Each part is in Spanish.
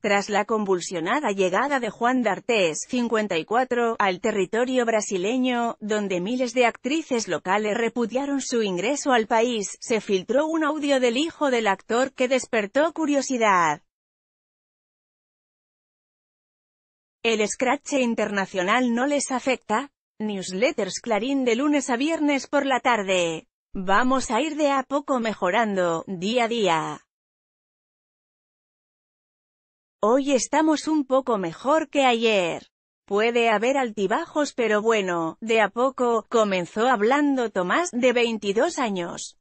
Tras la convulsionada llegada de Juan d'Artés, 54, al territorio brasileño, donde miles de actrices locales repudiaron su ingreso al país, se filtró un audio del hijo del actor que despertó curiosidad. ¿El scratch internacional no les afecta? Newsletters Clarín de lunes a viernes por la tarde. Vamos a ir de a poco mejorando, día a día. Hoy estamos un poco mejor que ayer. Puede haber altibajos pero bueno, de a poco, comenzó hablando Tomás, de 22 años.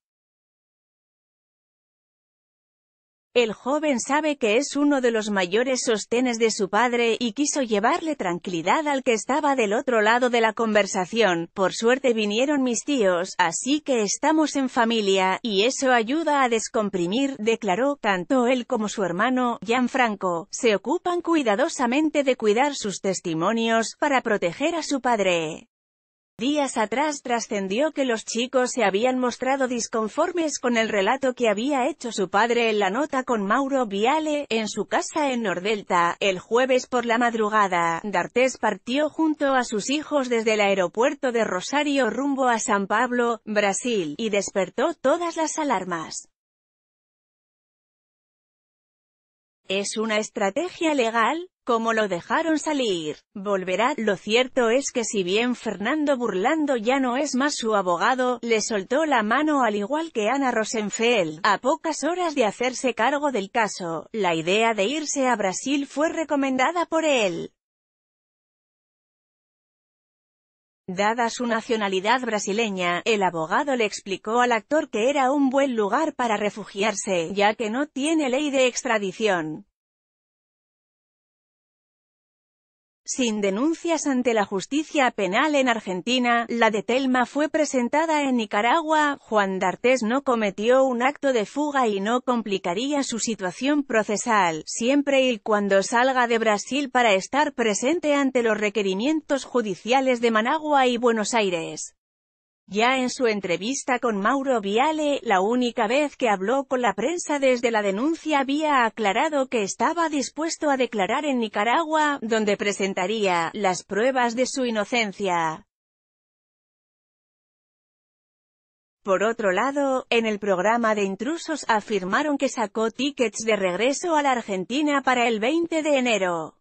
El joven sabe que es uno de los mayores sostenes de su padre y quiso llevarle tranquilidad al que estaba del otro lado de la conversación. Por suerte vinieron mis tíos, así que estamos en familia, y eso ayuda a descomprimir, declaró, tanto él como su hermano, Gianfranco, se ocupan cuidadosamente de cuidar sus testimonios, para proteger a su padre. Días atrás trascendió que los chicos se habían mostrado disconformes con el relato que había hecho su padre en la nota con Mauro Viale, en su casa en Nordelta, el jueves por la madrugada. D'Artés partió junto a sus hijos desde el aeropuerto de Rosario rumbo a San Pablo, Brasil, y despertó todas las alarmas. ¿Es una estrategia legal? como lo dejaron salir, volverá, lo cierto es que si bien Fernando Burlando ya no es más su abogado, le soltó la mano al igual que Ana Rosenfeld, a pocas horas de hacerse cargo del caso, la idea de irse a Brasil fue recomendada por él. Dada su nacionalidad brasileña, el abogado le explicó al actor que era un buen lugar para refugiarse, ya que no tiene ley de extradición. Sin denuncias ante la justicia penal en Argentina, la de Telma fue presentada en Nicaragua, Juan D'Artes no cometió un acto de fuga y no complicaría su situación procesal, siempre y cuando salga de Brasil para estar presente ante los requerimientos judiciales de Managua y Buenos Aires. Ya en su entrevista con Mauro Viale, la única vez que habló con la prensa desde la denuncia había aclarado que estaba dispuesto a declarar en Nicaragua, donde presentaría las pruebas de su inocencia. Por otro lado, en el programa de intrusos afirmaron que sacó tickets de regreso a la Argentina para el 20 de enero.